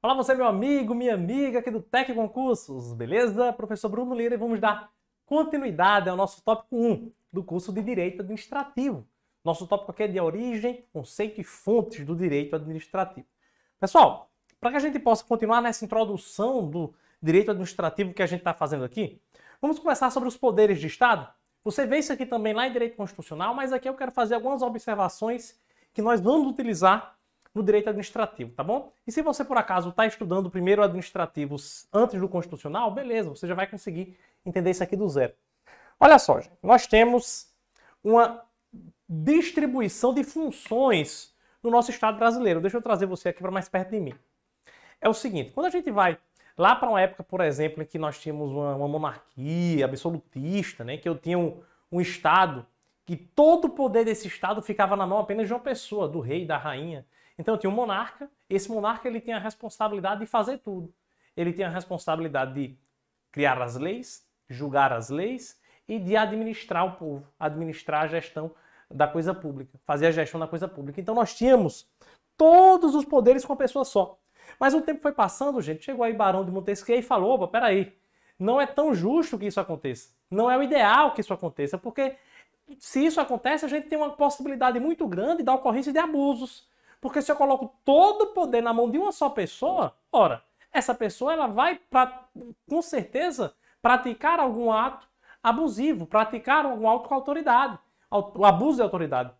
Olá você meu amigo, minha amiga aqui do Tec Concursos, beleza? Professor Bruno Lira e vamos dar continuidade ao nosso tópico 1 do curso de Direito Administrativo. Nosso tópico aqui é de origem, conceito e fontes do direito administrativo. Pessoal, para que a gente possa continuar nessa introdução do direito administrativo que a gente está fazendo aqui, Vamos começar sobre os poderes de Estado? Você vê isso aqui também lá em direito constitucional, mas aqui eu quero fazer algumas observações que nós vamos utilizar no direito administrativo, tá bom? E se você por acaso está estudando primeiro administrativos antes do constitucional, beleza, você já vai conseguir entender isso aqui do zero. Olha só, gente, nós temos uma distribuição de funções no nosso Estado brasileiro. Deixa eu trazer você aqui para mais perto de mim. É o seguinte, quando a gente vai Lá para uma época, por exemplo, em que nós tínhamos uma, uma monarquia absolutista, né, que eu tinha um, um Estado que todo o poder desse Estado ficava na mão apenas de uma pessoa, do rei, da rainha. Então eu tinha um monarca, esse monarca ele tinha a responsabilidade de fazer tudo. Ele tinha a responsabilidade de criar as leis, julgar as leis e de administrar o povo, administrar a gestão da coisa pública, fazer a gestão da coisa pública. Então nós tínhamos todos os poderes com uma pessoa só. Mas o tempo foi passando, gente. Chegou aí Barão de Montesquieu e falou: opa, peraí, não é tão justo que isso aconteça. Não é o ideal que isso aconteça, porque se isso acontece, a gente tem uma possibilidade muito grande da ocorrência de abusos. Porque se eu coloco todo o poder na mão de uma só pessoa, ora, essa pessoa ela vai, pra, com certeza, praticar algum ato abusivo, praticar algum ato com autoridade, o abuso de autoridade.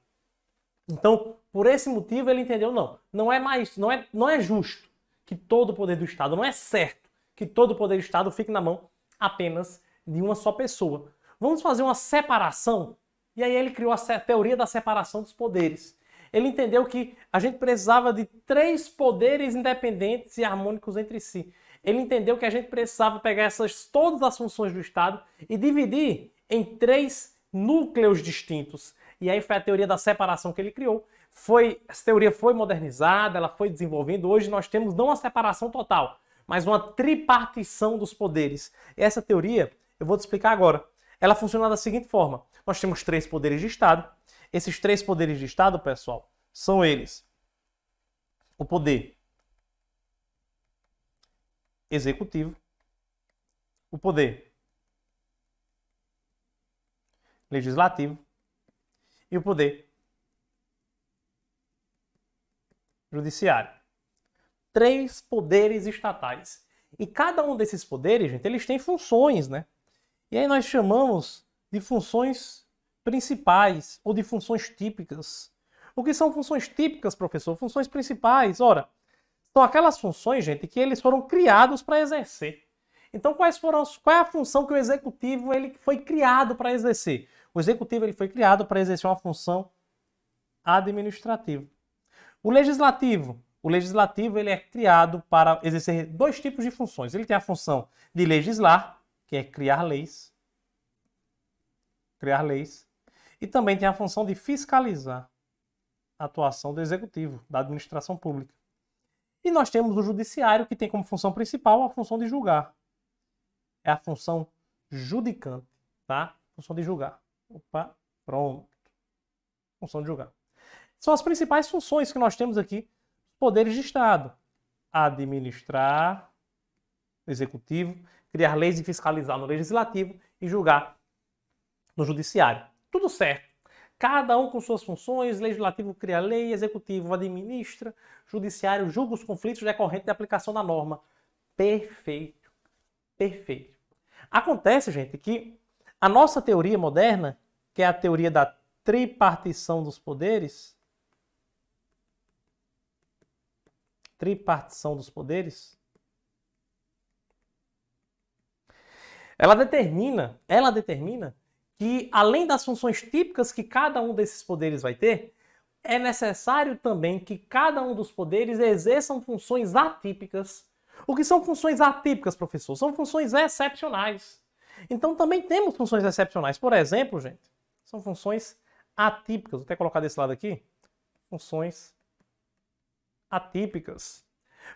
Então, por esse motivo, ele entendeu, não, não é mais, não é, não é justo que todo o poder do Estado, não é certo que todo o poder do Estado fique na mão apenas de uma só pessoa. Vamos fazer uma separação? E aí ele criou a teoria da separação dos poderes. Ele entendeu que a gente precisava de três poderes independentes e harmônicos entre si. Ele entendeu que a gente precisava pegar essas todas as funções do Estado e dividir em três núcleos distintos. E aí foi a teoria da separação que ele criou, foi, essa teoria foi modernizada, ela foi desenvolvendo. Hoje nós temos não uma separação total, mas uma tripartição dos poderes. E essa teoria, eu vou te explicar agora. Ela funciona da seguinte forma: nós temos três poderes de Estado. Esses três poderes de Estado, pessoal, são eles: o poder executivo, o poder legislativo e o poder Judiciário. Três poderes estatais. E cada um desses poderes, gente, eles têm funções, né? E aí nós chamamos de funções principais ou de funções típicas. O que são funções típicas, professor? Funções principais. Ora, são aquelas funções, gente, que eles foram criados para exercer. Então, quais foram as, qual é a função que o executivo ele foi criado para exercer? O executivo ele foi criado para exercer uma função administrativa. O legislativo. O legislativo ele é criado para exercer dois tipos de funções. Ele tem a função de legislar, que é criar leis, criar leis, e também tem a função de fiscalizar a atuação do executivo, da administração pública. E nós temos o judiciário, que tem como função principal a função de julgar. É a função judicante, tá? Função de julgar. Opa, pronto. Função de julgar. São as principais funções que nós temos aqui, poderes de Estado. Administrar no executivo, criar leis e fiscalizar no legislativo e julgar no judiciário. Tudo certo. Cada um com suas funções, legislativo cria lei, executivo administra, judiciário julga os conflitos decorrentes da aplicação da norma. Perfeito. Perfeito. Acontece, gente, que a nossa teoria moderna, que é a teoria da tripartição dos poderes, tripartição dos poderes? Ela determina, ela determina que além das funções típicas que cada um desses poderes vai ter, é necessário também que cada um dos poderes exerçam funções atípicas. O que são funções atípicas, professor? São funções excepcionais. Então também temos funções excepcionais. Por exemplo, gente, são funções atípicas. Vou até colocar desse lado aqui. Funções atípicas.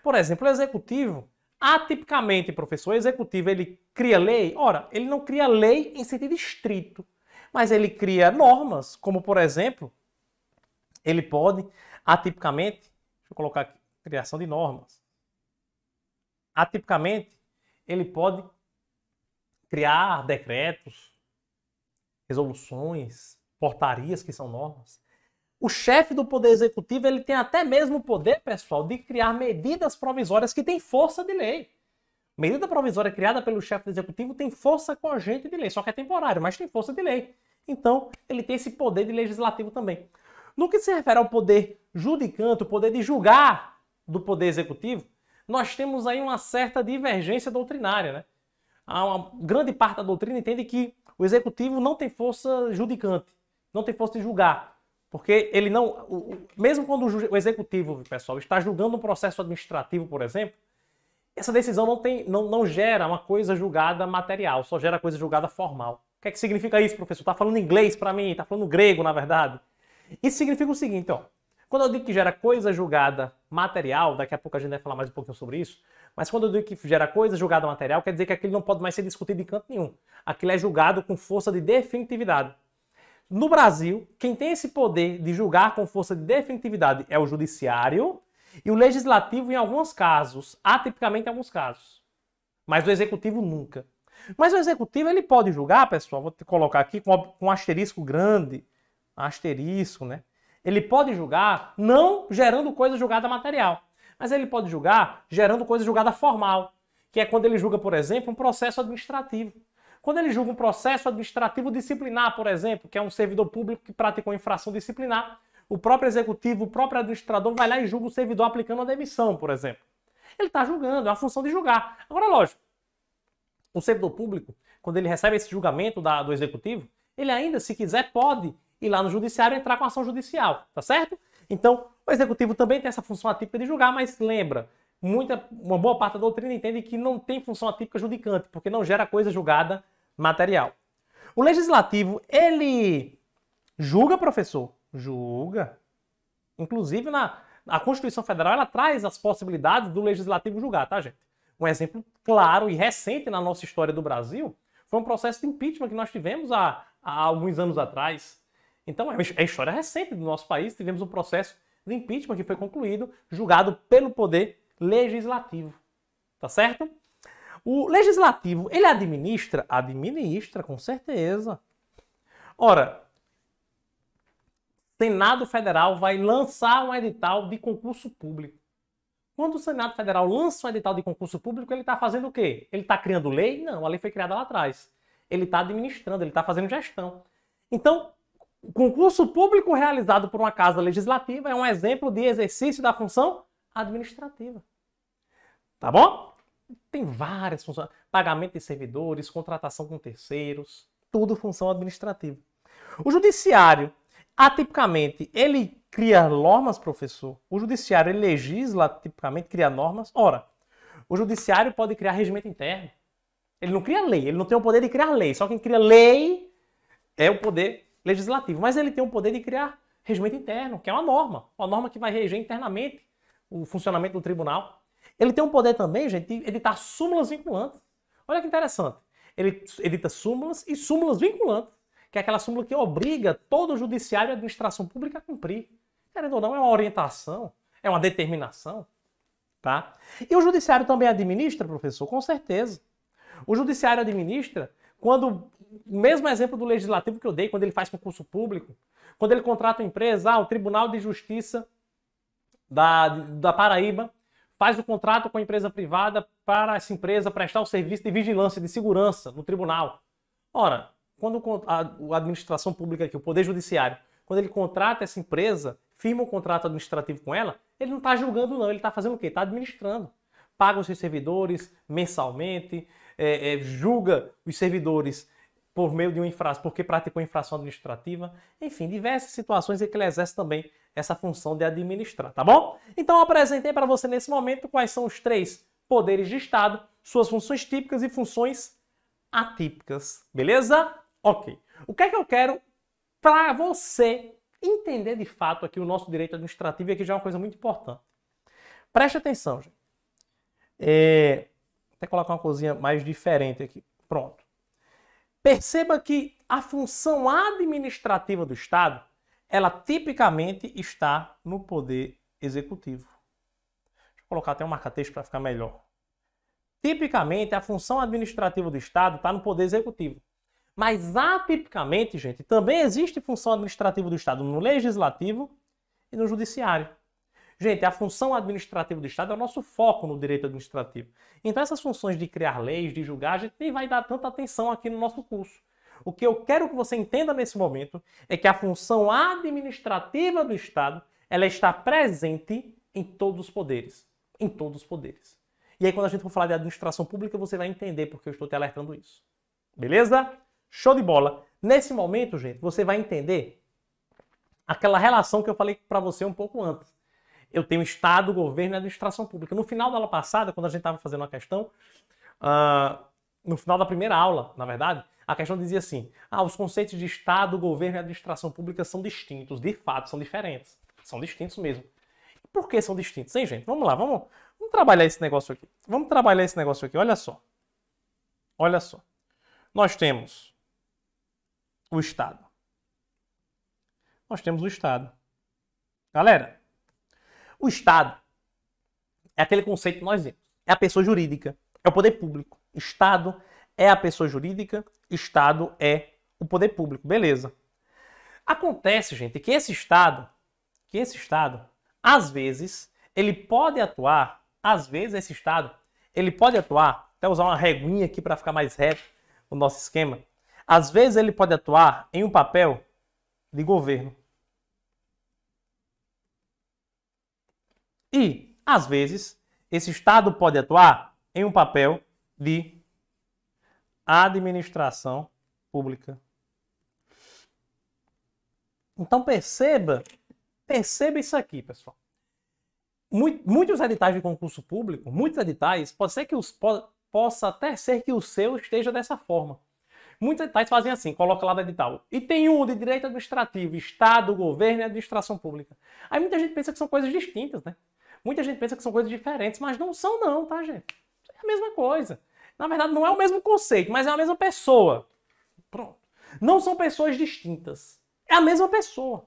Por exemplo, o executivo, atipicamente, professor, o executivo ele cria lei? Ora, ele não cria lei em sentido estrito, mas ele cria normas, como por exemplo, ele pode atipicamente, deixa eu colocar aqui, criação de normas. Atipicamente, ele pode criar decretos, resoluções, portarias que são normas. O chefe do Poder Executivo ele tem até mesmo o poder, pessoal, de criar medidas provisórias que têm força de lei. Medida provisória criada pelo chefe do Executivo tem força cogente de lei, só que é temporário, mas tem força de lei. Então, ele tem esse poder de legislativo também. No que se refere ao poder judicante, o poder de julgar do poder executivo, nós temos aí uma certa divergência doutrinária. Né? Uma grande parte da doutrina entende que o executivo não tem força judicante, não tem força de julgar. Porque ele não. O, o, mesmo quando o, executivo, pessoal, está julgando um processo administrativo, por exemplo, essa decisão não, tem, não, não gera uma coisa julgada material, só gera coisa julgada formal. O que é que significa isso, professor? Está falando inglês para mim, está falando grego, na verdade. Isso significa o seguinte, ó. Quando eu digo que gera coisa julgada material, daqui a pouco a gente vai falar mais um pouquinho sobre isso, mas quando eu digo que gera coisa julgada material, quer dizer que aquilo não pode mais ser discutido em canto nenhum. Aquilo é julgado com força de definitividade. No Brasil, quem tem esse poder de julgar com força de definitividade é o judiciário e o legislativo em alguns casos, atipicamente em alguns casos. Mas o executivo nunca. Mas o executivo ele pode julgar, pessoal, vou colocar aqui com um asterisco grande, asterisco, né? Ele pode julgar não gerando coisa julgada material, mas ele pode julgar gerando coisa julgada formal, que é quando ele julga, por exemplo, um processo administrativo. Quando ele julga um processo administrativo disciplinar, por exemplo, que é um servidor público que praticou infração disciplinar, o próprio executivo, o próprio administrador vai lá e julga o servidor aplicando a demissão, por exemplo. Ele está julgando, é a função de julgar. Agora, lógico, o servidor público, quando ele recebe esse julgamento da, do executivo, ele ainda, se quiser, pode ir lá no judiciário entrar com ação judicial, tá certo? Então, o executivo também tem essa função atípica de julgar, mas lembra, muita, uma boa parte da doutrina entende que não tem função atípica judicante, porque não gera coisa julgada material. O legislativo, ele julga, professor? Julga. Inclusive, na, a Constituição Federal, ela traz as possibilidades do legislativo julgar, tá, gente? Um exemplo claro e recente na nossa história do Brasil foi um processo de impeachment que nós tivemos há, há alguns anos atrás. Então, é, é história recente do nosso país. Tivemos um processo de impeachment que foi concluído, julgado pelo Poder legislativo. Tá certo? O legislativo, ele administra? Administra, com certeza. Ora, Senado Federal vai lançar um edital de concurso público. Quando o Senado Federal lança um edital de concurso público, ele está fazendo o quê? Ele está criando lei? Não, a lei foi criada lá atrás. Ele está administrando, ele está fazendo gestão. Então, o concurso público realizado por uma casa legislativa é um exemplo de exercício da função administrativa. Tá bom? Tem várias funções. Pagamento de servidores, contratação com terceiros, tudo função administrativa. O judiciário, atipicamente, ele cria normas, professor? O judiciário, ele legisla, tipicamente, cria normas? Ora, o judiciário pode criar regimento interno. Ele não cria lei, ele não tem o poder de criar lei. Só quem cria lei é o poder legislativo. Mas ele tem o poder de criar regimento interno, que é uma norma. Uma norma que vai reger internamente o funcionamento do tribunal. Ele tem um poder também, gente, de editar súmulas vinculantes. Olha que interessante. Ele edita súmulas e súmulas vinculantes, que é aquela súmula que obriga todo o judiciário e a administração pública a cumprir. Querendo ou não, é uma orientação, é uma determinação. Tá? E o judiciário também administra, professor? Com certeza. O judiciário administra quando, mesmo exemplo do legislativo que eu dei, quando ele faz concurso público, quando ele contrata uma empresa, ah, o Tribunal de Justiça da, da Paraíba faz o contrato com a empresa privada para essa empresa prestar o serviço de vigilância de segurança no tribunal. Ora, quando a administração pública aqui, o Poder Judiciário, quando ele contrata essa empresa, firma um contrato administrativo com ela, ele não está julgando não, ele está fazendo o quê? Está administrando. Paga os seus servidores mensalmente, é, é, julga os servidores por meio de uma infração, porque praticou infração administrativa, enfim, diversas situações em que ele exerce também essa função de administrar, tá bom? Então eu apresentei para você nesse momento quais são os três poderes de Estado, suas funções típicas e funções atípicas, beleza? Ok. O que é que eu quero para você entender de fato aqui o nosso direito administrativo e aqui já é uma coisa muito importante. Preste atenção, gente. É... Vou até colocar uma coisinha mais diferente aqui. Pronto. Perceba que a função administrativa do Estado, ela tipicamente está no poder executivo. Deixa eu colocar até um marca-texto para ficar melhor. Tipicamente, a função administrativa do Estado está no poder executivo. Mas atipicamente, gente, também existe função administrativa do Estado no legislativo e no judiciário. Gente, a função administrativa do Estado é o nosso foco no direito administrativo. Então, essas funções de criar leis, de julgar, a gente nem vai dar tanta atenção aqui no nosso curso. O que eu quero que você entenda nesse momento é que a função administrativa do Estado ela está presente em todos os poderes. Em todos os poderes. E aí, quando a gente for falar de administração pública, você vai entender porque eu estou te alertando isso. Beleza? Show de bola! Nesse momento, gente, você vai entender aquela relação que eu falei para você um pouco antes eu tenho Estado, governo e administração pública. No final da aula passada, quando a gente estava fazendo a questão, uh, no final da primeira aula, na verdade, a questão dizia assim: ah, os conceitos de Estado, governo e administração pública são distintos, de fato, são diferentes. São distintos mesmo. E por que são distintos, hein, gente? Vamos lá, vamos, vamos trabalhar esse negócio aqui. Vamos trabalhar esse negócio aqui, olha só. Olha só. Nós temos o Estado. Nós temos o Estado. Galera, o Estado é aquele conceito que nós vemos, É a pessoa jurídica, é o poder público. Estado é a pessoa jurídica, Estado é o poder público, beleza. Acontece, gente, que esse Estado, que esse Estado, às vezes, ele pode atuar, às vezes esse Estado, ele pode atuar, até usar uma reguinha aqui para ficar mais reto o nosso esquema, às vezes ele pode atuar em um papel de governo. E, às vezes, esse Estado pode atuar em um papel de administração pública. Então perceba, perceba isso aqui, pessoal. Muitos editais de concurso público, muitos editais, pode ser que os possa até ser que o seu esteja dessa forma. Muitos editais fazem assim, coloca lá no edital. E tem um de direito administrativo, Estado, governo e administração pública. Aí muita gente pensa que são coisas distintas, né? Muita gente pensa que são coisas diferentes, mas não são não, tá, gente? É a mesma coisa. Na verdade, não é o mesmo conceito, mas é a mesma pessoa. Pronto. Não são pessoas distintas. É a mesma pessoa.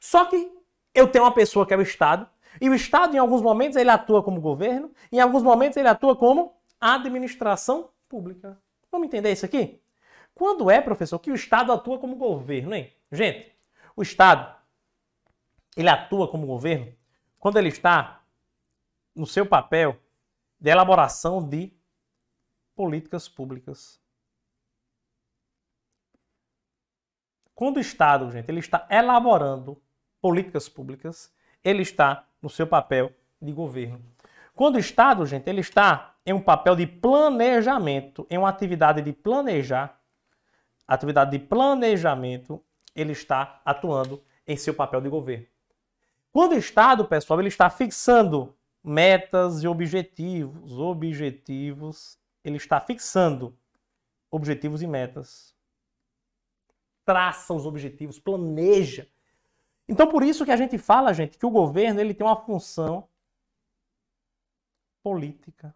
Só que eu tenho uma pessoa que é o Estado, e o Estado, em alguns momentos, ele atua como governo, em alguns momentos, ele atua como administração pública. Vamos entender isso aqui? Quando é, professor, que o Estado atua como governo, hein? Gente, o Estado, ele atua como governo quando ele está no seu papel de elaboração de políticas públicas. Quando o Estado, gente, ele está elaborando políticas públicas, ele está no seu papel de governo. Quando o Estado, gente, ele está em um papel de planejamento, em uma atividade de planejar, atividade de planejamento, ele está atuando em seu papel de governo. Quando o Estado, pessoal, ele está fixando metas e objetivos, objetivos, ele está fixando objetivos e metas. Traça os objetivos, planeja. Então, por isso que a gente fala, gente, que o governo ele tem uma função política.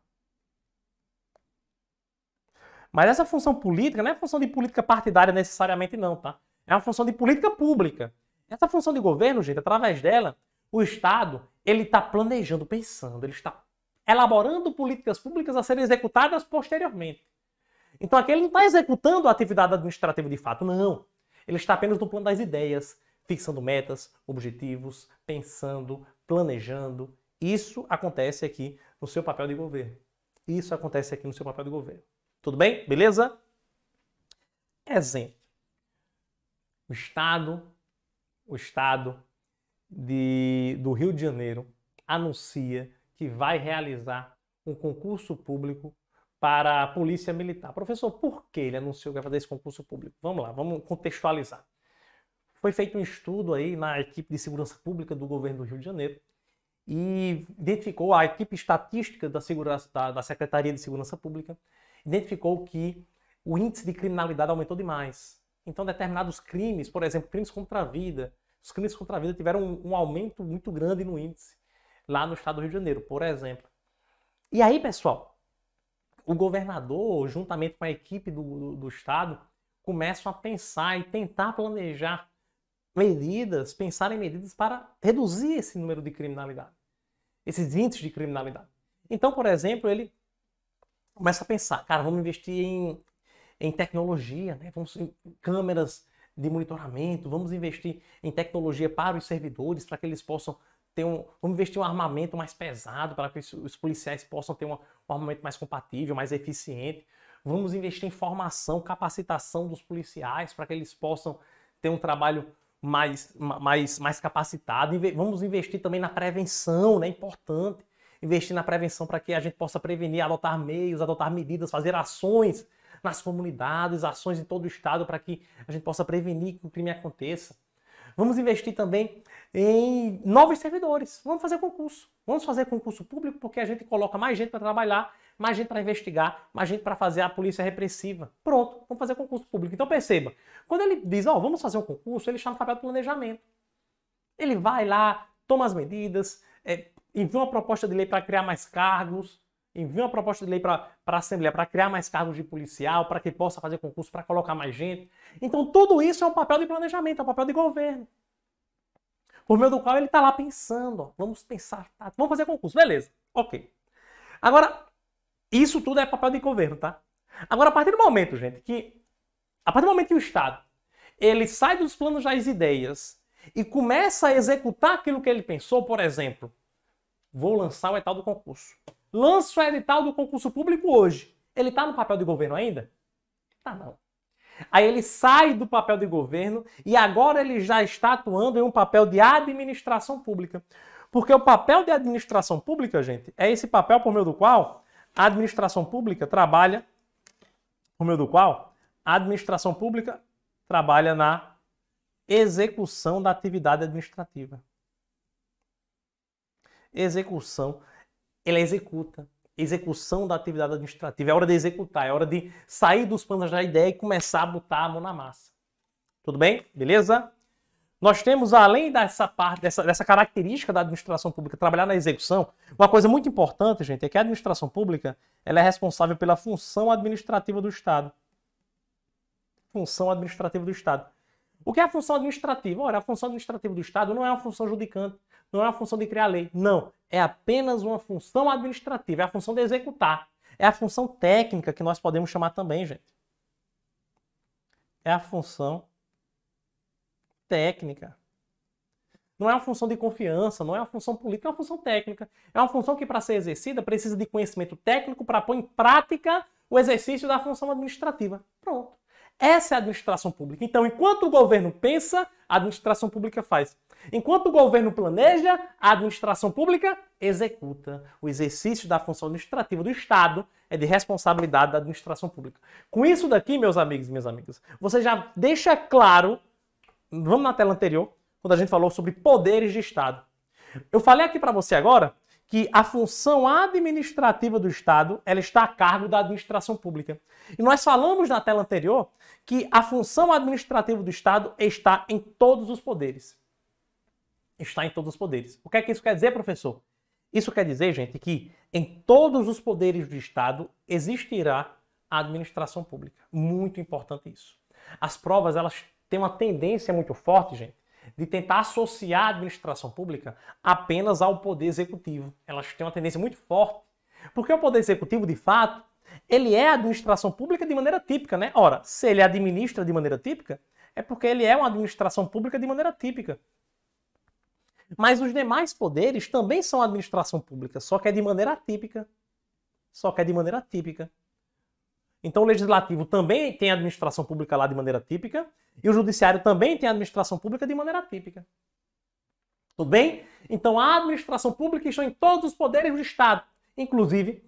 Mas essa função política não é função de política partidária necessariamente, não, tá? É uma função de política pública. Essa função de governo, gente, através dela, o Estado ele está planejando, pensando, ele está elaborando políticas públicas a serem executadas posteriormente. Então aqui ele não está executando a atividade administrativa de fato, não. Ele está apenas no plano das ideias, fixando metas, objetivos, pensando, planejando. Isso acontece aqui no seu papel de governo. Isso acontece aqui no seu papel de governo. Tudo bem? Beleza? Exemplo. O Estado o estado de, do Rio de Janeiro anuncia que vai realizar um concurso público para a Polícia Militar. Professor, por que ele anunciou que vai fazer esse concurso público? Vamos lá, vamos contextualizar. Foi feito um estudo aí na equipe de segurança pública do governo do Rio de Janeiro e identificou a equipe estatística da, segurança, da, da Secretaria de Segurança Pública identificou que o índice de criminalidade aumentou demais. Então, determinados crimes, por exemplo, crimes contra a vida, os crimes contra a vida tiveram um, um aumento muito grande no índice lá no estado do Rio de Janeiro, por exemplo. E aí, pessoal, o governador, juntamente com a equipe do, do, do estado, começam a pensar e tentar planejar medidas, pensar em medidas para reduzir esse número de criminalidade, esses índices de criminalidade. Então, por exemplo, ele começa a pensar, cara, vamos investir em em tecnologia, né? vamos câmeras de monitoramento, vamos investir em tecnologia para os servidores, para que eles possam ter um. Vamos investir em um armamento mais pesado, para que os policiais possam ter uma, um armamento mais compatível, mais eficiente. Vamos investir em formação, capacitação dos policiais, para que eles possam ter um trabalho mais, mais, mais capacitado. Vamos investir também na prevenção, né? Importante investir na prevenção para que a gente possa prevenir, adotar meios, adotar medidas, fazer ações nas comunidades, ações em todo o estado para que a gente possa prevenir que o crime aconteça. Vamos investir também em novos servidores. Vamos fazer concurso. Vamos fazer concurso público porque a gente coloca mais gente para trabalhar, mais gente para investigar, mais gente para fazer a polícia repressiva. Pronto, vamos fazer concurso público. Então perceba, quando ele diz, ó, oh, vamos fazer um concurso, ele está no papel do planejamento. Ele vai lá, toma as medidas, é, envia uma proposta de lei para criar mais cargos, envie uma proposta de lei para a Assembleia para criar mais cargos de policial, para que possa fazer concurso, para colocar mais gente. Então, tudo isso é um papel de planejamento, é um papel de governo. Por meio do qual ele está lá pensando, ó, vamos pensar, tá, vamos fazer concurso, beleza, ok. Agora, isso tudo é papel de governo, tá? Agora, a partir do momento, gente, que a partir do momento que o Estado ele sai dos planos das ideias e começa a executar aquilo que ele pensou, por exemplo, vou lançar o etal do concurso lança o edital do concurso público hoje. Ele está no papel de governo ainda? Tá não. Aí ele sai do papel de governo e agora ele já está atuando em um papel de administração pública. Porque o papel de administração pública, gente, é esse papel por meio do qual a administração pública trabalha, por meio do qual a administração pública trabalha na execução da atividade administrativa. Execução ela executa. Execução da atividade administrativa. É hora de executar, é hora de sair dos planos da ideia e começar a botar a mão na massa. Tudo bem? Beleza? Nós temos, além dessa parte, dessa, dessa característica da administração pública, trabalhar na execução, uma coisa muito importante, gente, é que a administração pública ela é responsável pela função administrativa do Estado. Função administrativa do Estado. O que é a função administrativa? Olha, a função administrativa do Estado não é uma função judicante não é a função de criar lei. Não, é apenas uma função administrativa, é a função de executar. É a função técnica que nós podemos chamar também, gente. É a função técnica. Não é uma função de confiança, não é uma função política, é uma função técnica. É uma função que, para ser exercida, precisa de conhecimento técnico para pôr em prática o exercício da função administrativa. Pronto. Essa é a administração pública. Então, enquanto o governo pensa, a administração pública faz. Enquanto o governo planeja, a administração pública executa. O exercício da função administrativa do Estado é de responsabilidade da administração pública. Com isso daqui, meus amigos e minhas amigas, você já deixa claro, vamos na tela anterior, quando a gente falou sobre poderes de Estado. Eu falei aqui para você agora que a função administrativa do Estado ela está a cargo da administração pública. E nós falamos na tela anterior que a função administrativa do Estado está em todos os poderes. Está em todos os poderes. O que é que isso quer dizer, professor? Isso quer dizer, gente, que em todos os poderes do Estado existirá a administração pública. Muito importante isso. As provas, elas têm uma tendência muito forte, gente, de tentar associar a administração pública apenas ao poder executivo. Elas têm uma tendência muito forte, porque o poder executivo, de fato, ele é a administração pública de maneira típica, né? Ora, se ele administra de maneira típica, é porque ele é uma administração pública de maneira típica. Mas os demais poderes também são administração pública, só que é de maneira atípica. Só que é de maneira atípica. Então, o legislativo também tem a administração pública lá de maneira típica e o judiciário também tem a administração pública de maneira típica. Tudo bem? Então, a administração pública está em todos os poderes do Estado. Inclusive,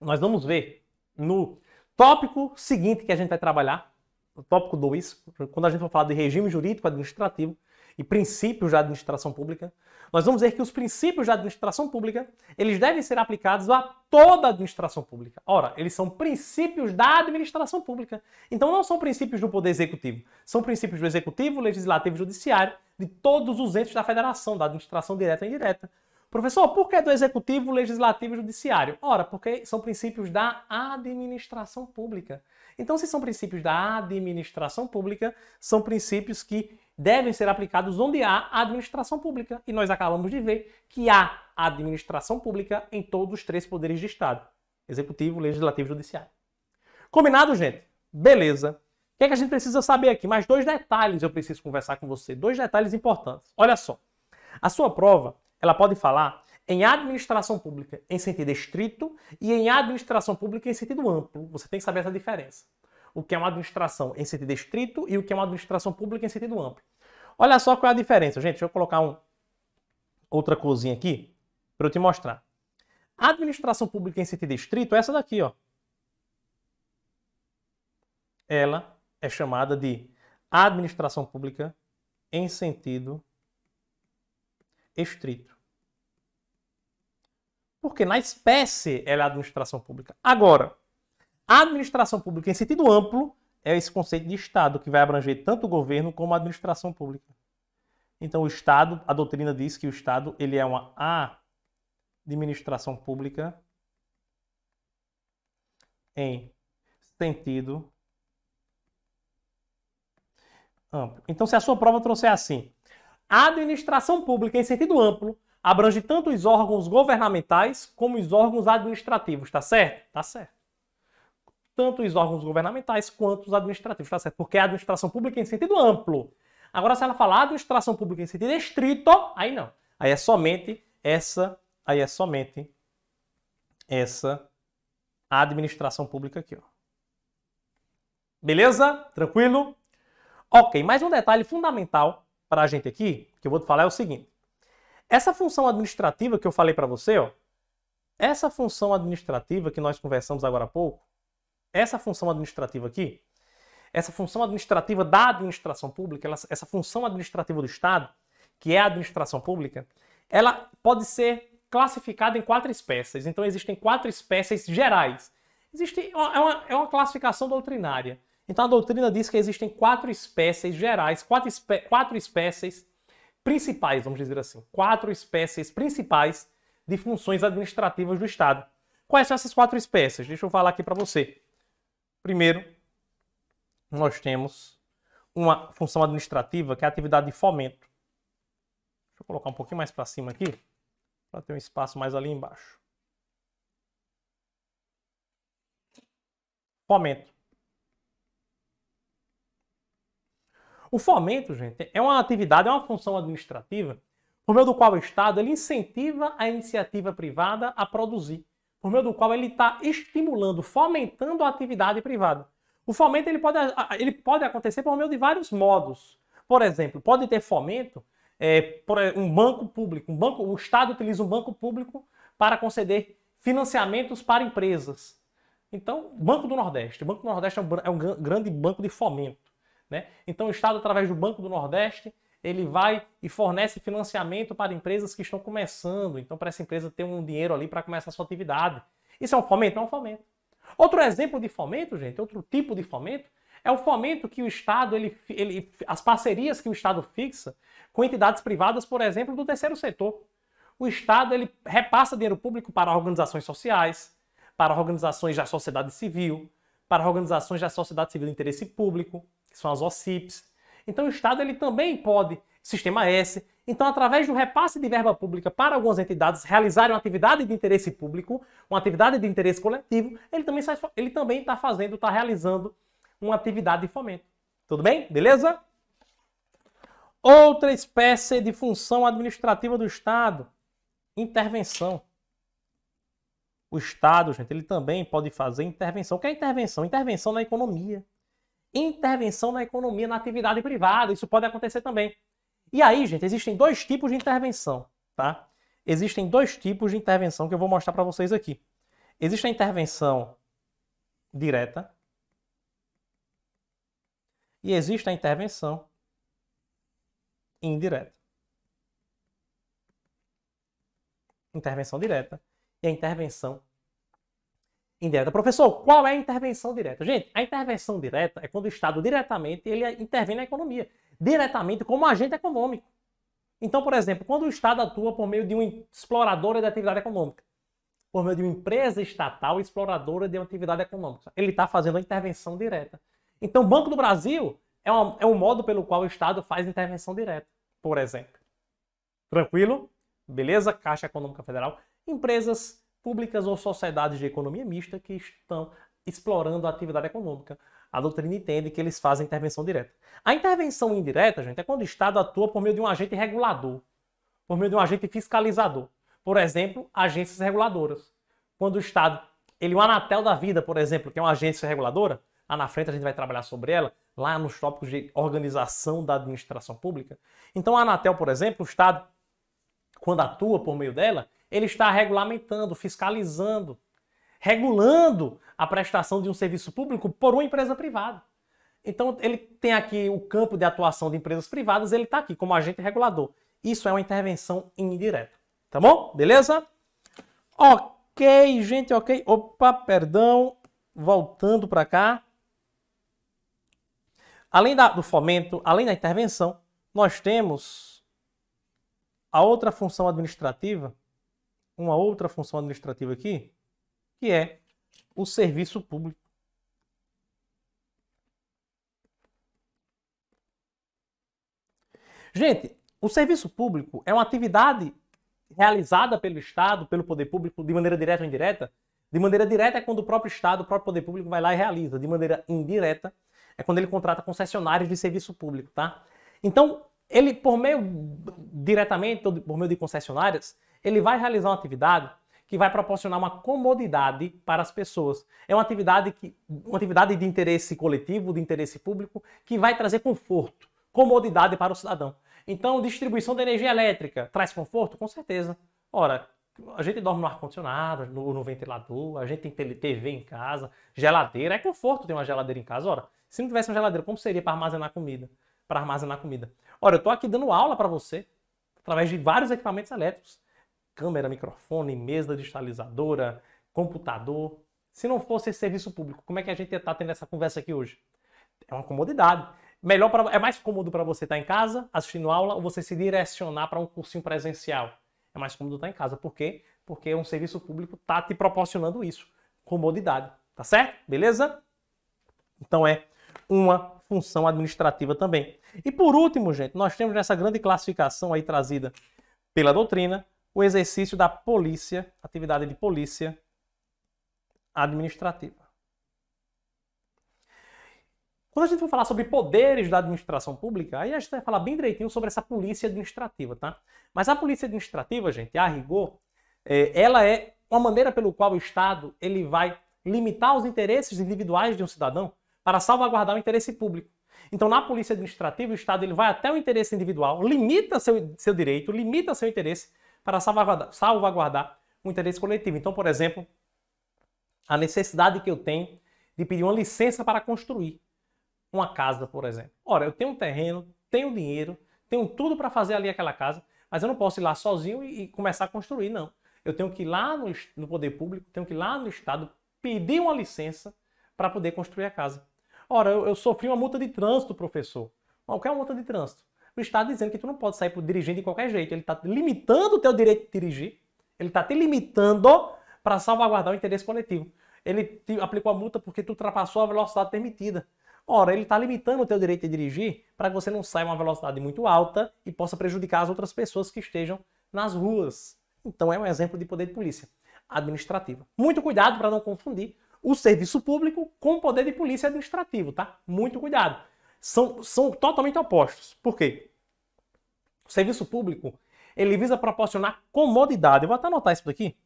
nós vamos ver no tópico seguinte que a gente vai trabalhar, o tópico 2, quando a gente for falar de regime jurídico administrativo, e princípios da administração pública, nós vamos ver que os princípios da administração pública, eles devem ser aplicados a toda a administração pública. Ora, eles são princípios da administração pública. Então não são princípios do poder executivo, são princípios do executivo, legislativo e judiciário, de todos os entes da federação, da administração direta e indireta. Professor, por que do executivo, legislativo e judiciário? Ora, porque são princípios da administração pública. Então, se são princípios da administração pública, são princípios que devem ser aplicados onde há administração pública. E nós acabamos de ver que há administração pública em todos os três poderes de Estado: executivo, legislativo e judiciário. Combinado, gente? Beleza. O que, é que a gente precisa saber aqui? Mais dois detalhes eu preciso conversar com você. Dois detalhes importantes. Olha só. A sua prova, ela pode falar em administração pública em sentido estrito e em administração pública em sentido amplo. Você tem que saber essa diferença o que é uma administração em sentido estrito e o que é uma administração pública em sentido amplo. Olha só qual é a diferença, gente. Deixa eu colocar um, outra cozinha aqui para eu te mostrar. A administração pública em sentido estrito é essa daqui, ó. Ela é chamada de administração pública em sentido estrito. Porque na espécie ela é administração pública. Agora, a administração pública, em sentido amplo, é esse conceito de Estado, que vai abranger tanto o governo como a administração pública. Então, o Estado, a doutrina diz que o Estado ele é uma administração pública em sentido amplo. Então, se a sua prova trouxer assim, a administração pública em sentido amplo abrange tanto os órgãos governamentais como os órgãos administrativos, tá certo? Tá certo tanto os órgãos governamentais quanto os administrativos, tá certo? Porque é a administração pública é em sentido amplo. Agora, se ela falar administração pública em sentido estrito, aí não. Aí é somente essa, aí é somente essa administração pública aqui, ó. Beleza? Tranquilo? Ok, mais um detalhe fundamental para a gente aqui, que eu vou te falar é o seguinte. Essa função administrativa que eu falei para você, ó, essa função administrativa que nós conversamos agora há pouco, essa função administrativa aqui, essa função administrativa da administração pública, ela, essa função administrativa do Estado, que é a administração pública, ela pode ser classificada em quatro espécies. Então existem quatro espécies gerais. Existe, é, uma, é uma é classificação doutrinária. Então a doutrina diz que existem quatro espécies gerais, quatro, espé quatro espécies principais, vamos dizer assim, quatro espécies principais de funções administrativas do Estado. Quais são essas quatro espécies? Deixa eu falar aqui para você. Primeiro, nós temos uma função administrativa que é a atividade de fomento. Deixa eu colocar um pouquinho mais para cima aqui, para ter um espaço mais ali embaixo. Fomento. O fomento, gente, é uma atividade, é uma função administrativa por meio do qual o Estado ele incentiva a iniciativa privada a produzir por meio do qual ele está estimulando, fomentando a atividade privada. O fomento ele pode, ele pode acontecer por meio de vários modos. Por exemplo, pode ter fomento é, por um banco público. Um banco, o Estado utiliza um banco público para conceder financiamentos para empresas. Então, Banco do Nordeste. O Banco do Nordeste é um, é um grande banco de fomento. Né? Então, o Estado, através do Banco do Nordeste, ele vai e fornece financiamento para empresas que estão começando. Então, para essa empresa ter um dinheiro ali para começar a sua atividade. Isso é um fomento? É um fomento. Outro exemplo de fomento, gente, outro tipo de fomento, é o fomento que o Estado, ele, ele, as parcerias que o Estado fixa com entidades privadas, por exemplo, do terceiro setor. O Estado ele repassa dinheiro público para organizações sociais, para organizações da sociedade civil, para organizações da sociedade civil de interesse público, que são as OCIPs, então o Estado ele também pode, sistema S, então através do repasse de verba pública para algumas entidades realizarem uma atividade de interesse público, uma atividade de interesse coletivo, ele também ele também está fazendo, está realizando uma atividade de fomento. Tudo bem? Beleza? Outra espécie de função administrativa do Estado, intervenção. O Estado, gente, ele também pode fazer intervenção. O que é intervenção? Intervenção na economia, intervenção na economia, na atividade privada. Isso pode acontecer também. E aí, gente, existem dois tipos de intervenção, tá? Existem dois tipos de intervenção que eu vou mostrar para vocês aqui. Existe a intervenção direta e existe a intervenção indireta. Intervenção direta e a intervenção indireta. Professor, qual é a intervenção direta? Gente, a intervenção direta é quando o Estado diretamente ele intervém na economia, diretamente como agente econômico. Então, por exemplo, quando o Estado atua por meio de uma exploradora de atividade econômica, por meio de uma empresa estatal exploradora de uma atividade econômica, ele está fazendo a intervenção direta. Então, o Banco do Brasil é, uma, é um modo pelo qual o Estado faz intervenção direta, por exemplo. Tranquilo? Beleza? Caixa Econômica Federal. Empresas públicas ou sociedades de economia mista que estão explorando a atividade econômica. A doutrina entende que eles fazem intervenção direta. A intervenção indireta, gente, é quando o Estado atua por meio de um agente regulador, por meio de um agente fiscalizador. Por exemplo, agências reguladoras. Quando o Estado, ele o Anatel da Vida, por exemplo, que é uma agência reguladora, lá na frente a gente vai trabalhar sobre ela, lá nos tópicos de organização da administração pública. Então a Anatel, por exemplo, o Estado, quando atua por meio dela, ele está regulamentando, fiscalizando, regulando a prestação de um serviço público por uma empresa privada. Então, ele tem aqui o campo de atuação de empresas privadas, ele está aqui como agente regulador. Isso é uma intervenção indireta. Tá bom? Beleza? Ok, gente, ok. Opa, perdão. Voltando para cá. Além da, do fomento, além da intervenção, nós temos a outra função administrativa uma outra função administrativa aqui, que é o serviço público. Gente, o serviço público é uma atividade realizada pelo Estado, pelo poder público, de maneira direta ou indireta. De maneira direta é quando o próprio Estado, o próprio poder público vai lá e realiza. De maneira indireta é quando ele contrata concessionários de serviço público, tá? Então, ele, por meio diretamente, ou por meio de concessionárias, ele vai realizar uma atividade que vai proporcionar uma comodidade para as pessoas. É uma atividade, que, uma atividade de interesse coletivo, de interesse público, que vai trazer conforto, comodidade para o cidadão. Então, distribuição de energia elétrica traz conforto? Com certeza. Ora, a gente dorme no ar-condicionado, no, no, ventilador, a gente tem TV em casa, geladeira. É conforto ter uma geladeira em casa. Ora, se não tivesse uma geladeira, como seria para armazenar comida? Para armazenar comida. Ora, eu estou aqui dando aula para você, através de vários equipamentos elétricos câmera, microfone, mesa digitalizadora, computador. Se não fosse esse serviço público, como é que a gente ia estar tá tendo essa conversa aqui hoje? É uma comodidade. Melhor pra, é mais cômodo para você estar tá em casa assistindo aula ou você se direcionar para um cursinho presencial. É mais cômodo estar tá em casa. Por quê? Porque um serviço público está te proporcionando isso. Comodidade. Tá certo? Beleza? Então é uma função administrativa também. E por último, gente, nós temos essa grande classificação aí trazida pela doutrina o exercício da polícia, atividade de polícia administrativa. Quando a gente for falar sobre poderes da administração pública, aí a gente vai falar bem direitinho sobre essa polícia administrativa, tá? Mas a polícia administrativa, gente, a rigor, é, ela é uma maneira pelo qual o Estado ele vai limitar os interesses individuais de um cidadão para salvaguardar o interesse público. Então, na polícia administrativa, o Estado ele vai até o interesse individual, limita seu, seu direito, limita seu interesse para salvaguardar, salvaguardar o interesse coletivo. Então, por exemplo, a necessidade que eu tenho de pedir uma licença para construir uma casa, por exemplo. Ora, eu tenho um terreno, tenho dinheiro, tenho tudo para fazer ali aquela casa, mas eu não posso ir lá sozinho e, e começar a construir, não. Eu tenho que ir lá no, no poder público, tenho que ir lá no Estado pedir uma licença para poder construir a casa. Ora, eu, eu, sofri uma multa de trânsito, professor. Qual é a multa de trânsito? o Estado dizendo que tu não pode sair dirigindo de qualquer jeito. Ele está limitando o teu direito de dirigir, ele está te limitando para salvaguardar o interesse coletivo. Ele aplicou a multa porque tu ultrapassou a velocidade permitida. Ora, ele está limitando o teu direito de dirigir para que você não saia uma velocidade muito alta e possa prejudicar as outras pessoas que estejam nas ruas. Então é um exemplo de poder de polícia administrativa. Muito cuidado para não confundir o serviço público com o poder de polícia administrativo, tá? Muito cuidado. São, são totalmente opostos. Por quê? O serviço público, ele visa proporcionar comodidade. Eu vou até anotar isso daqui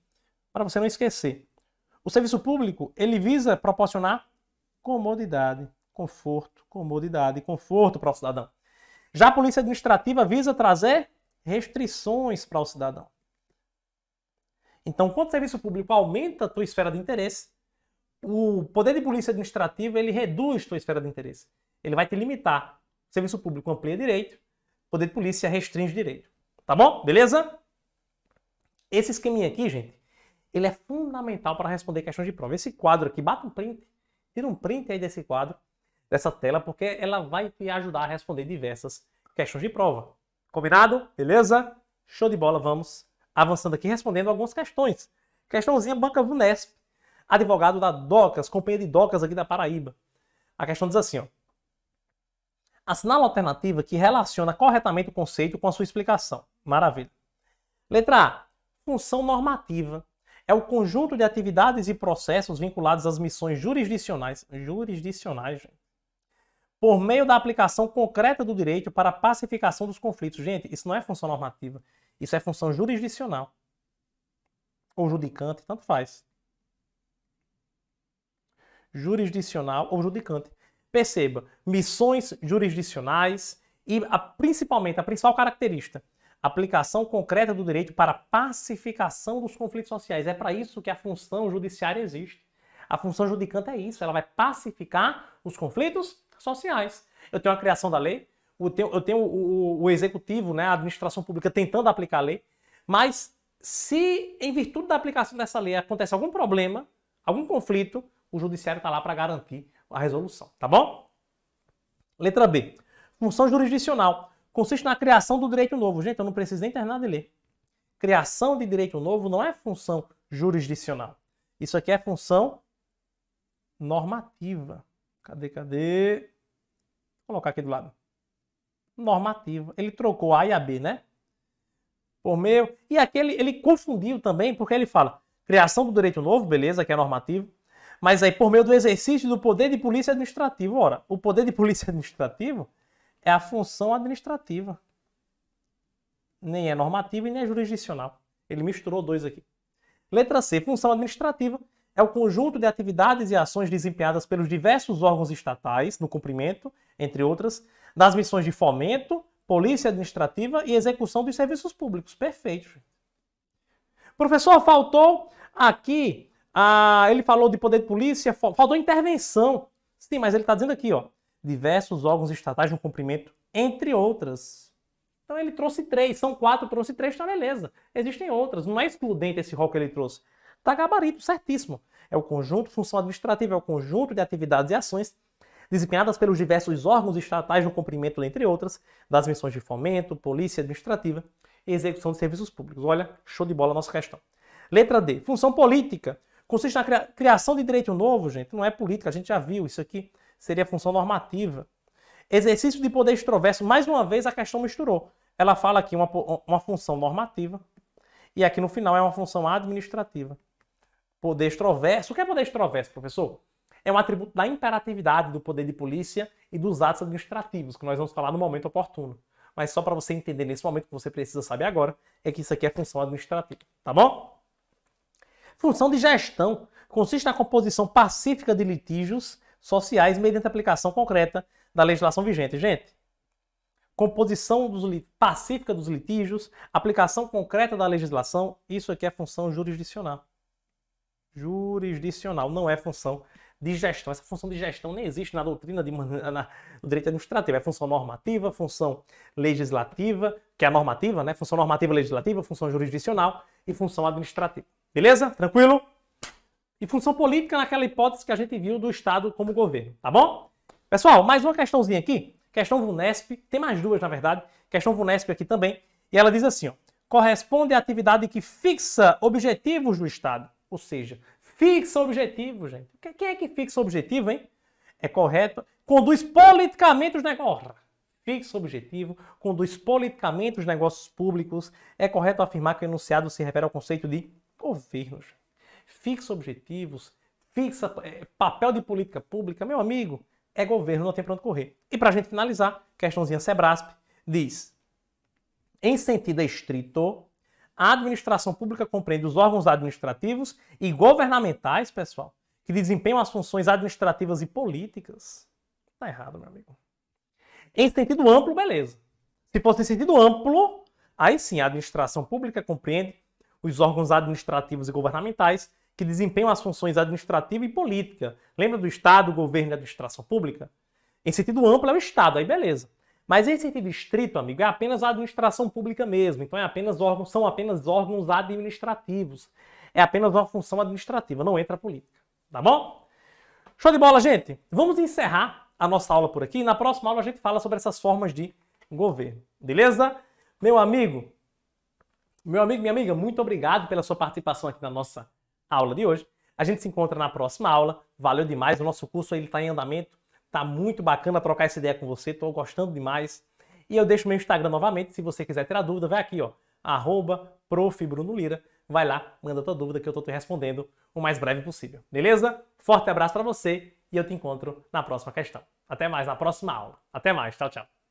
para você não esquecer. O serviço público, ele visa proporcionar comodidade, conforto, comodidade, conforto para o cidadão. Já a polícia administrativa visa trazer restrições para o cidadão. Então, quando o serviço público aumenta a tua esfera de interesse, o poder de polícia administrativa ele reduz a tua esfera de interesse. Ele vai te limitar. O serviço público amplia direito, poder de polícia restringe direito. Tá bom? Beleza? Esse esqueminha aqui, gente, ele é fundamental para responder questões de prova. Esse quadro aqui, bate um print, tira um print aí desse quadro, dessa tela, porque ela vai te ajudar a responder diversas questões de prova. Combinado? Beleza? Show de bola, vamos avançando aqui, respondendo algumas questões. Questãozinha Banca Vunesp, advogado da Docas, companhia de Docas aqui da Paraíba. A questão diz assim, ó. Assinala a alternativa que relaciona corretamente o conceito com a sua explicação. Maravilha. Letra A. Função normativa é o conjunto de atividades e processos vinculados às missões jurisdicionais, jurisdicionais, gente, por meio da aplicação concreta do direito para a pacificação dos conflitos. Gente, isso não é função normativa, isso é função jurisdicional. Ou judicante, tanto faz. Jurisdicional ou judicante. Perceba, missões jurisdicionais e a, principalmente a principal característica, aplicação concreta do direito para pacificação dos conflitos sociais. É para isso que a função judiciária existe. A função judicante é isso, ela vai pacificar os conflitos sociais. Eu tenho a criação da lei, eu tenho, eu tenho o, o, o executivo, né, a administração pública tentando aplicar a lei, mas se em virtude da aplicação dessa lei acontece algum problema, algum conflito, o judiciário está lá para garantir a resolução, tá bom? Letra B. Função jurisdicional. Consiste na criação do direito novo. Gente, eu não preciso nem terminar de ler. Criação de direito novo não é função jurisdicional. Isso aqui é função normativa. Cadê, cadê? Vou colocar aqui do lado. Normativa. Ele trocou A e a B, né? Por meio. E aqui ele confundiu também, porque ele fala criação do direito novo, beleza, que é normativo. Mas aí, por meio do exercício do poder de polícia administrativa. Ora, o poder de polícia administrativo é a função administrativa. Nem é normativa e nem é jurisdicional. Ele misturou dois aqui. Letra C, função administrativa é o conjunto de atividades e ações desempenhadas pelos diversos órgãos estatais no cumprimento, entre outras, das missões de fomento, polícia administrativa e execução dos serviços públicos. Perfeito. Professor, faltou aqui ah, ele falou de poder de polícia, faltou intervenção. Sim, mas ele está dizendo aqui, ó, diversos órgãos estatais no cumprimento, entre outras. Então ele trouxe três, são quatro, trouxe três, tá beleza. Existem outras, não é excludente esse rol que ele trouxe. Tá gabarito, certíssimo. É o conjunto, função administrativa, é o conjunto de atividades e ações desempenhadas pelos diversos órgãos estatais no cumprimento, entre outras, das missões de fomento, polícia administrativa e execução de serviços públicos. Olha, show de bola a nossa questão. Letra D, função política consiste na criação de direito novo, gente, não é política, a gente já viu, isso aqui seria função normativa. Exercício de poder extroverso, mais uma vez a questão misturou. Ela fala aqui uma, uma função normativa e aqui no final é uma função administrativa. Poder extroverso, o que é poder extroverso, professor? É um atributo da imperatividade do poder de polícia e dos atos administrativos, que nós vamos falar no momento oportuno. Mas só para você entender nesse momento que você precisa saber agora, é que isso aqui é função administrativa, tá bom? Função de gestão consiste na composição pacífica de litígios sociais mediante aplicação concreta da legislação vigente. Gente, composição dos, pacífica dos litígios, aplicação concreta da legislação, isso aqui é função jurisdicional. Jurisdicional não é função de gestão. Essa função de gestão nem existe na doutrina de, na, do direito administrativo. É função normativa, função legislativa, que é a normativa, né? Função normativa legislativa, função jurisdicional e função administrativa. Beleza? Tranquilo? E função política naquela hipótese que a gente viu do Estado como governo, tá bom? Pessoal, mais uma questãozinha aqui. Questão VUNESP, tem mais duas na verdade. Questão VUNESP aqui também. E ela diz assim, ó, corresponde à atividade que fixa objetivos do Estado. Ou seja, fixa objetivos, gente. Quem é que fixa objetivo, hein? É correto. Conduz politicamente os negócios. Fixa objetivo, conduz politicamente os negócios públicos. É correto afirmar que o enunciado se refere ao conceito de governos. Fixa objetivos, fixa é, papel de política pública, meu amigo, é governo, não tem para onde correr. E para a gente finalizar, questãozinha Sebrasp diz: em sentido estrito, a administração pública compreende os órgãos administrativos e governamentais, pessoal, que desempenham as funções administrativas e políticas. Tá errado, meu amigo. Em sentido amplo, beleza. Se fosse em sentido amplo, aí sim a administração pública compreende os órgãos administrativos e governamentais que desempenham as funções administrativa e política. Lembra do Estado, governo e administração pública? Em sentido amplo é o Estado, aí beleza. Mas em sentido estrito, amigo, é apenas a administração pública mesmo. Então é apenas órgãos, são apenas órgãos administrativos. É apenas uma função administrativa, não entra a política. Tá bom? Show de bola, gente. Vamos encerrar a nossa aula por aqui. Na próxima aula a gente fala sobre essas formas de governo. Beleza? Meu amigo, meu amigo, minha amiga, muito obrigado pela sua participação aqui na nossa aula de hoje. A gente se encontra na próxima aula. Valeu demais. O nosso curso ele está em andamento. Está muito bacana trocar essa ideia com você. Estou gostando demais. E eu deixo meu Instagram novamente. Se você quiser ter a dúvida, vai aqui, ó. Arroba Lira. Vai lá, manda tua dúvida que eu estou te respondendo o mais breve possível. Beleza? Forte abraço para você e eu te encontro na próxima questão. Até mais na próxima aula. Até mais. Tchau, tchau.